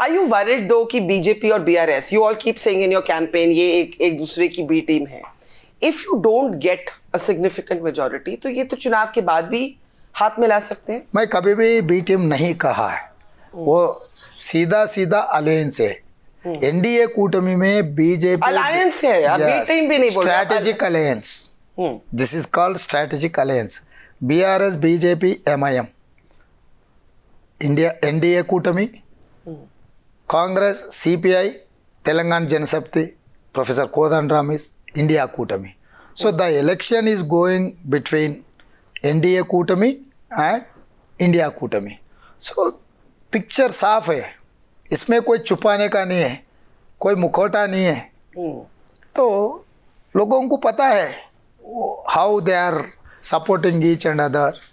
Are you worried दो कि BJP और BRS you all keep saying in your campaign ये एक एक दूसरे की बी टीम है if you don't get a significant majority तो ये तो चुनाव के बाद भी हाथ में ला सकते हैं मैं कभी भी बी टीम नहीं कहा है वो सीधा सीधा अलायंस है एनडीए कूटमी में बीजेपी अलायंस है yes, बी टीम भी नहीं strategic alliance this is called strategic alliance BRS BJP MIM India NDA कूटमी Congress CP Telangana Janashakti professor Kodandaram India कूटमी so the election is going between NDA कूटमी एंड इंडिया कूटमी so picture साफ है इसमें कोई छुपाने का नहीं है कोई मुखौटा नहीं है hmm. तो लोगों को पता है how they are supporting each and other